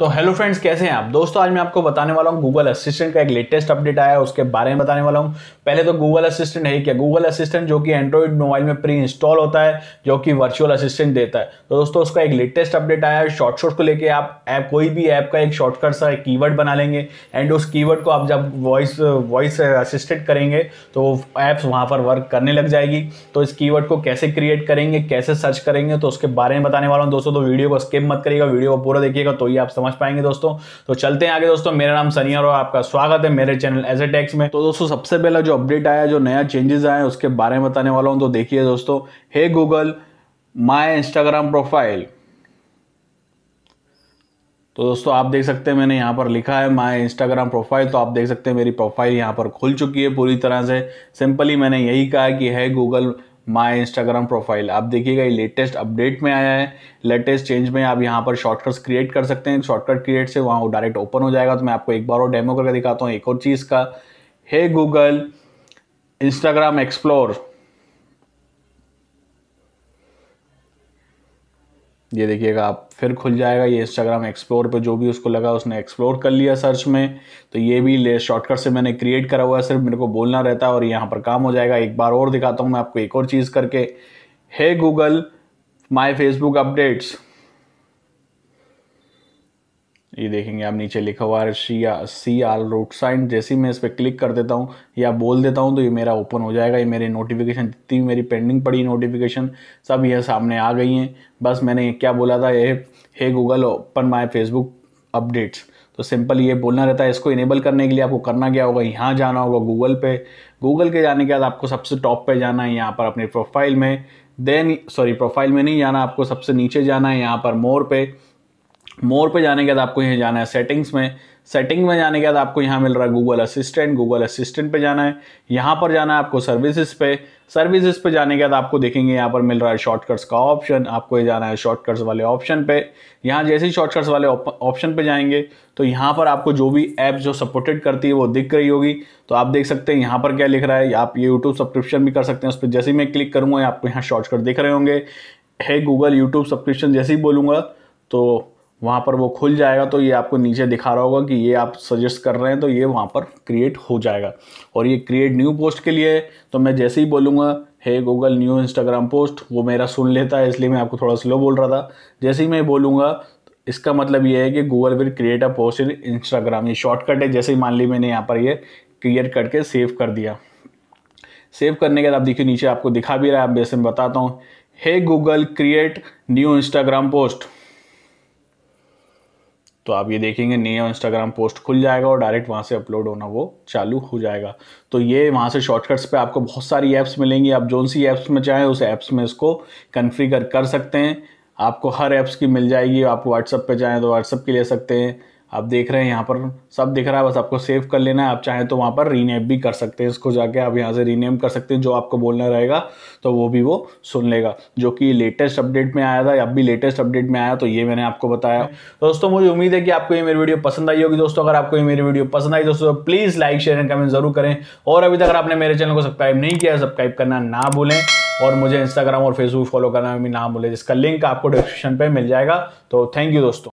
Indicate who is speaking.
Speaker 1: तो hello friends कैसे हैं आप दोस्तों आज मैं आपको बताने वाला हूँ गूगल असिस्टेंट का एक लेटेस्ट अपडेट आया है उसके बारे में बताने वाला हूँ पहले तो गूगल असिस्टेंट है क्या गूगल असिस्टेंट जो कि एंड्रॉइड मोबाइल में प्री इंस्टॉल होता है जो कि वर्चुअल असिस्टेंट देता है तो दोस्तों उसका एक लेटेस्ट अपडेट आया है शॉर्ट को लेकर आप ऐप कोई भी ऐप का एक शॉर्टकट सा एक कीवर्ड बना लेंगे एंड उस कीवर्ड को आप जब वॉइस वॉइस असिस्टेंट करेंगे तो वो ऐप्स वहाँ पर वर्क करने लग जाएगी तो इस कीवर्ड को कैसे क्रिएट करेंगे कैसे सर्च करेंगे तो उसके बारे में बताने वाला हूँ दोस्तों तो वीडियो को स्किप मत करिएगा वीडियो को पूरा देखिएगा तो ही आप समझ समझ पाएंगे दोस्तों तो चलते हैं आगे दोस्तों मेरा नाम सनी और आपका स्वागत है मेरे चैनल एज ए टैक्स में तो दोस्तों सबसे पहला जो अपडेट आया जो नया चेंजेस आया उसके बारे में बताने वाला हूँ तो देखिए दोस्तों hey Google my Instagram profile तो दोस्तों आप देख सकते हैं मैंने यहाँ पर लिखा है माय इंस्टाग्राम प्रोफाइल तो आप देख सकते हैं मेरी प्रोफाइल यहाँ पर खुल चुकी है पूरी तरह से सिंपली मैंने यही कहा कि है गूगल माय इंस्टाग्राम प्रोफाइल आप देखिएगा ये लेटेस्ट अपडेट में आया है लेटेस्ट चेंज में आप यहाँ पर शॉर्टकट्स क्रिएट कर सकते हैं शॉर्टकट क्रिएट से वहाँ वो डायरेक्ट ओपन हो जाएगा तो मैं आपको एक बार और डेमो करके दिखाता हूँ एक और चीज़ का हे गूगल इंस्टाग्राम एक्सप्लोर ये देखिएगा आप फिर खुल जाएगा ये इंस्टाग्राम एक्सप्लोर पे जो भी उसको लगा उसने एक्सप्लोर कर लिया सर्च में तो ये भी ले शॉर्टकट से मैंने क्रिएट करा हुआ है सिर्फ मेरे को बोलना रहता है और यहाँ पर काम हो जाएगा एक बार और दिखाता हूँ मैं आपको एक और चीज़ करके hey Google my Facebook updates ये देखेंगे आप नीचे लिखा हुआ है सी आ, सी आर रूट साइन जैसे ही मैं इस पर क्लिक कर देता हूँ या बोल देता हूँ तो ये मेरा ओपन हो जाएगा ये मेरे नोटिफिकेशन जितनी भी मेरी पेंडिंग पड़ी नोटिफिकेशन सब यह सामने आ गई हैं बस मैंने क्या बोला था ये hey Google open my Facebook updates तो सिंपल ये बोलना रहता है इसको इनेबल करने के लिए आपको करना क्या होगा यहाँ जाना होगा गूगल पे गूगल के जाने के बाद आपको सबसे टॉप पे जाना है यहाँ पर अपने प्रोफाइल में देन सॉरी प्रोफाइल में नहीं जाना आपको सबसे नीचे जाना है यहाँ पर मोर पे मोर पे जाने के बाद आपको यहाँ जाना है सेटिंग्स में सेटिंग में जाने के बाद आपको यहाँ मिल रहा है गूगल असिस्टेंट गूगल असिस्टेंट पे जाना है यहाँ पर जाना है आपको सर्विसेज पे सर्विसेज पे जाने के बाद आपको देखेंगे यहाँ पर मिल रहा है शॉर्टकट्स का ऑप्शन आपको ये जाना है शॉर्टकट्स वाले ऑप्शन पे यहाँ जैसे ही शॉर्टकट्स वाले ऑप्शन पे जाएंगे तो यहाँ पर आपको जो भी ऐप जो सपोर्टेड करती है वो दिख रही होगी तो आप देख सकते हैं यहाँ पर क्या लिख रहा है आप ये यूट्यूब सब्सक्रिप्शन भी कर सकते हैं उस पर जैसे ही मैं क्लिक करूँगा आपको यहाँ शॉर्टकट दिख रहे होंगे है गूगल यूट्यूब सब्सक्रिप्शन जैसे ही बोलूँगा तो वहाँ पर वो खुल जाएगा तो ये आपको नीचे दिखा रहा होगा कि ये आप सजेस्ट कर रहे हैं तो ये वहाँ पर क्रिएट हो जाएगा और ये क्रिएट न्यू पोस्ट के लिए तो मैं जैसे ही बोलूँगा hey Google new Instagram post वो मेरा सुन लेता है इसलिए मैं आपको थोड़ा स्लो बोल रहा था जैसे ही मैं बोलूँगा इसका मतलब ये है कि Google will create a post in Instagram ये शॉर्टकट है जैसे ही मान ली मैंने यहाँ पर ये क्लियर करके सेव कर दिया सेव करने के बाद आप देखिए नीचे आपको दिखा भी रहा है आप जैसे मैं बताता हूँ hey Google create new Instagram post तो आप ये देखेंगे नया इंस्टाग्राम पोस्ट खुल जाएगा और डायरेक्ट वहाँ से अपलोड होना वो चालू हो जाएगा तो ये वहाँ से शॉर्टकट्स पे आपको बहुत सारी ऐप्स मिलेंगी आप जोन सी ऐप्स में चाहें उस ऐप्स में इसको कन्फिगर कर सकते हैं आपको हर ऐप्स की मिल जाएगी आप व्हाट्सअप पे चाहें तो व्हाट्सअप की ले सकते हैं आप देख रहे हैं यहाँ पर सब दिख रहा है बस आपको सेव कर लेना है आप चाहें तो वहाँ पर रीनेम भी कर सकते हैं इसको जाके आप यहाँ से रीनेम कर सकते हैं जो आपको बोलना रहेगा तो वो भी वो सुन लेगा जो कि लेटेस्ट अपडेट में आया था अब भी लेटेस्ट अपडेट में आया तो ये मैंने आपको बताया हाँ। तो दोस्तों मुझे उम्मीद है कि आपको ये मेरी वीडियो पसंद आई होगी दोस्तों अगर आपको ये मेरी वीडियो पसंद आई दोस्तों तो please like share and comment जरूर करें और अभी तक आपने मेरे चैनल को सब्सक्राइब नहीं किया सब्सक्राइब करना ना भूलें और मुझे इंस्टाग्राम और फेसबुक फॉलो करना भी ना भूलें जिसका लिंक आपको डिस्क्रिप्शन पर मिल जाएगा तो थैंक यू दोस्तों